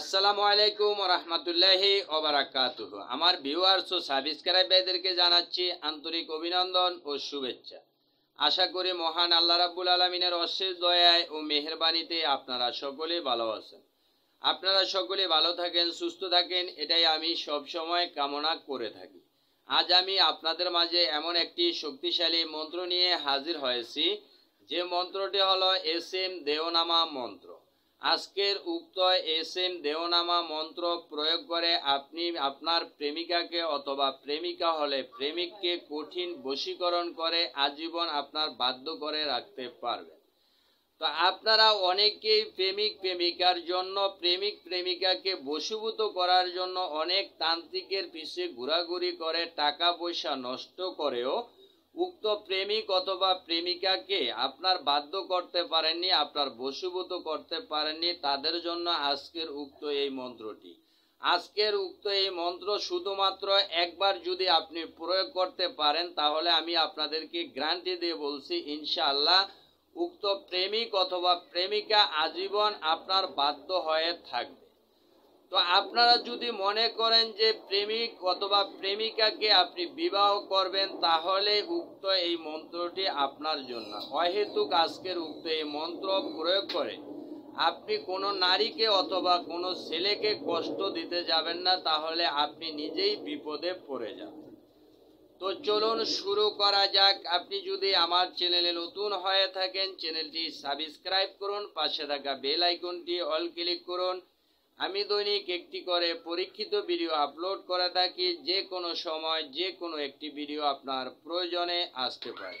আসসালামু আলাইকুম রহমতুল্লাহি ওবরাকাতুহ আমার ভিউয়ার্স ও সাবস্ক্রাইবারদেরকে জানাচ্ছি আন্তরিক অভিনন্দন ও শুভেচ্ছা আশা করি মহান আল্লাহ রাব্বুল আলমিনের অশেষ দয়ায় ও মেহরবানিতে আপনারা সকলে ভালো আছেন আপনারা সকলে ভালো থাকেন সুস্থ থাকেন এটাই আমি সবসময় কামনা করে থাকি আজ আমি আপনাদের মাঝে এমন একটি শক্তিশালী মন্ত্র নিয়ে হাজির হয়েছি যে মন্ত্রটি হলো এস এম দেওনামা মন্ত্র আজকের উক্ত এস এম দেওনামা মন্ত্র প্রয়োগ করে আপনি আপনার প্রেমিকাকে অথবা প্রেমিকা হলে প্রেমিককে কঠিন বশীকরণ করে আজীবন আপনার বাধ্য করে রাখতে পারবেন তো আপনারা অনেকেই প্রেমিক প্রেমিকার জন্য প্রেমিক প্রেমিকাকে বশীভূত করার জন্য অনেক তান্ত্রিকের পিছিয়ে ঘোরাঘুরি করে টাকা পয়সা নষ্ট করেও উক্ত প্রেমিক অথবা প্রেমিকাকে আপনার বাধ্য করতে পারেননি আপনার বসীভূত করতে পারেননি তাদের জন্য আজকের উক্ত এই মন্ত্রটি আজকের উক্ত এই মন্ত্র শুধুমাত্র একবার যদি আপনি প্রয়োগ করতে পারেন তাহলে আমি আপনাদেরকে গ্রান্টি দিয়ে বলছি ইনশাআল্লাহ উক্ত প্রেমিক অথবা প্রেমিকা আজীবন আপনার বাধ্য হয়ে থাকবে তো আপনারা যদি মনে করেন যে প্রেমিক অথবা প্রেমিকাকে আপনি বিবাহ করবেন তাহলে উক্ত এই মন্ত্রটি আপনার জন্য অহেতুক আজকের উক্ত এই মন্ত্র প্রয়োগ করে আপনি কোনো নারীকে অথবা কোনো ছেলেকে কষ্ট দিতে যাবেন না তাহলে আপনি নিজেই বিপদে পড়ে যাবেন তো চলুন শুরু করা যাক আপনি যদি আমার চ্যানেলে নতুন হয়ে থাকেন চ্যানেলটি সাবস্ক্রাইব করুন পাশে থাকা বেল আইকনটি অল ক্লিক করুন আমি দৈনিক একটি করে পরীক্ষিত ভিডিও আপলোড করে থাকি যে কোনো সময় যে কোনো একটি ভিডিও আপনার প্রয়োজনে আসতে পারে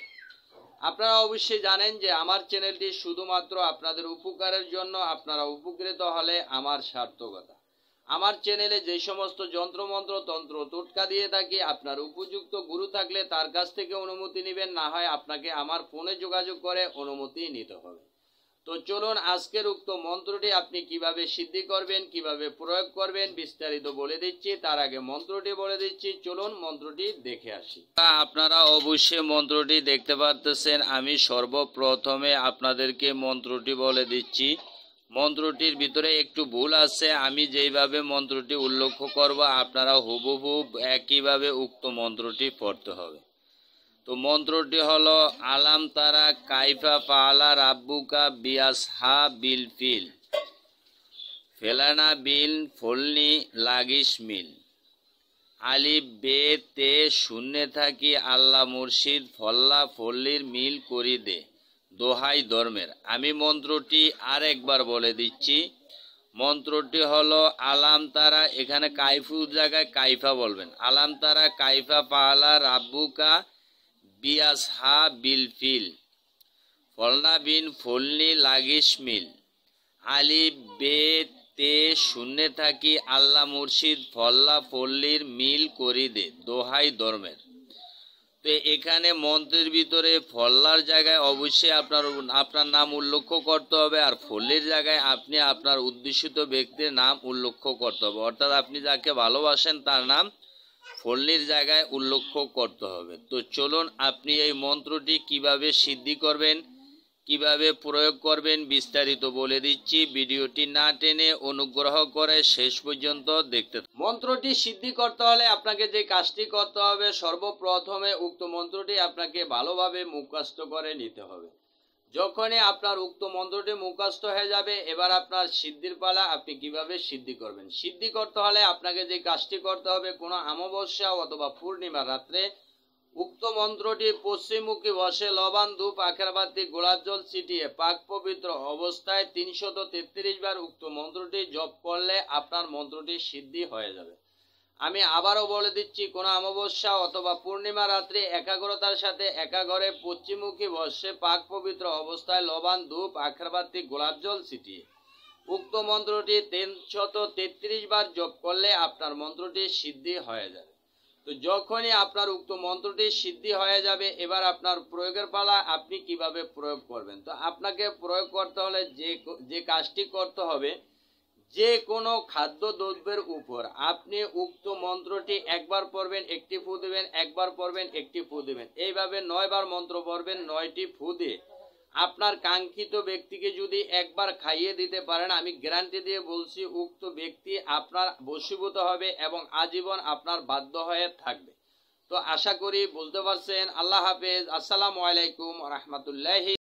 আপনারা অবশ্যই জানেন যে আমার চ্যানেলটি শুধুমাত্র আপনাদের উপকারের জন্য আপনারা উপকৃত হলে আমার সার্থকতা আমার চ্যানেলে যে সমস্ত যন্ত্রমন্ত্র তন্ত্র টোটকা দিয়ে থাকি আপনার উপযুক্ত গুরু থাকলে তার কাছ থেকে অনুমতি নেবেন না হয় আপনাকে আমার ফোনে যোগাযোগ করে অনুমতি নিতে হবে তো চলুন আজকের উক্ত মন্ত্রটি আপনি কিভাবে সিদ্ধি করবেন কিভাবে প্রয়োগ করবেন বিস্তারিত বলে দিচ্ছি তার আগে মন্ত্রটি বলে দিচ্ছি চলুন মন্ত্রটি দেখে আসি আপনারা অবশ্যই মন্ত্রটি দেখতে পারতেছেন আমি সর্বপ্রথমে আপনাদেরকে মন্ত্রটি বলে দিচ্ছি মন্ত্রটির ভিতরে একটু ভুল আছে আমি যেইভাবে মন্ত্রটি উল্লেখ করব আপনারা হুবহু একইভাবে উক্ত মন্ত্রটি পড়তে হবে তো মন্ত্রটি হলো আলাম তারা কাইফা পালা রাব্বুকা বিয়াসহা বিল ফিল ফেলানা বিল ফলনি লাগিস মিল আলি বে তে শূন্যে থাকি আল্লাহ মুর্শিদ ফল্লা ফল্লির মিল করি দে দোহাই ধর্মের আমি মন্ত্রটি আরেকবার বলে দিচ্ছি মন্ত্রটি হলো আলাম তারা এখানে কাইফুর জায়গায় কাইফা বলবেন আলাম তারা কাইফা পাহালা রাব্বুকা হা বিল ফিল ফলনা বিন ফলনি লাগিস মিল আলি বে তে শূন্যে থাকি আল্লাহ মুর্শিদ ফল্লা ফল্লির মিল করি দে দোহাই ধর্মের তো এখানে মন্ত্রের ভিতরে ফল্লার জায়গায় অবশ্যই আপনার আপনার নাম উল্লেখ করতে হবে আর ফল্লির জায়গায় আপনি আপনার উদ্দেশিত ব্যক্তির নাম উল্লেখ করতে হবে অর্থাৎ আপনি যাকে ভালোবাসেন তার নাম ফলনির জায়গায় উল্লেখ করতে হবে তো চলুন আপনি এই মন্ত্রটি কিভাবে সিদ্ধি করবেন কিভাবে প্রয়োগ করবেন বিস্তারিত বলে দিচ্ছি ভিডিওটি না টেনে অনুগ্রহ করে শেষ পর্যন্ত দেখতে মন্ত্রটি সিদ্ধি করতে হলে আপনাকে যে কাজটি করতে হবে সর্বপ্রথমে উক্ত মন্ত্রটি আপনাকে ভালোভাবে মুখস্থ করে নিতে হবে যখনই আপনার উক্ত মন্ত্রটি মুখস্থ হয়ে যাবে এবার আপনার সিদ্ধির পালা আপনি কিভাবে সিদ্ধি করবেন সিদ্ধি করতে হলে আপনাকে যে কাজটি করতে হবে কোনো অমাবস্যা অথবা পূর্ণিমা রাত্রে উক্ত মন্ত্রটি পশ্চিমমুখী বসে লবণ ধূপ আখেরবাতি গোলাপ জল ছিটিয়ে পাক পবিত্র অবস্থায় তিনশত বার উক্ত মন্ত্রটি জপ করলে আপনার মন্ত্রটি সিদ্ধি হয়ে যাবে আমি আবারও বলে দিচ্ছি কোনো অমাবস্যা অথবা পূর্ণিমা রাত্রে একাগ্রতার সাথে একাগরে পশ্চিমমুখী বর্ষে পাক পবিত্র অবস্থায় লবান ধূপ আখরবাতি গোলাপ জল ছিটিয়ে উক্ত মন্ত্রটি তিনশত তেত্রিশ বার জপ করলে আপনার মন্ত্রটি সিদ্ধি হয়ে যাবে তো যখনই আপনার উক্ত মন্ত্রটি সিদ্ধি হয়ে যাবে এবার আপনার প্রয়োগের পালা আপনি কিভাবে প্রয়োগ করবেন তো আপনাকে প্রয়োগ করতে হলে যে যে কাজটি করতে হবে যে কোনো খাদ্য দ্রব্যের উপর আপনি উক্ত মন্ত্রটি একবার পড়বেন একটি ফু দেবেন একবার পড়বেন একটি ফু দেবেন এইভাবে নয়বার মন্ত্র পড়বেন নয়টি ফু দিয়ে আপনার কাঙ্ক্ষিত ব্যক্তিকে যদি একবার খাইয়ে দিতে পারেন আমি গ্যারান্টি দিয়ে বলছি উক্ত ব্যক্তি আপনার বসীভূত হবে এবং আজীবন আপনার বাধ্য হয়ে থাকবে তো আশা করি বুঝতে পারছেন আল্লাহ হাফেজ আসসালামু আলাইকুম রহমতুল্লাহি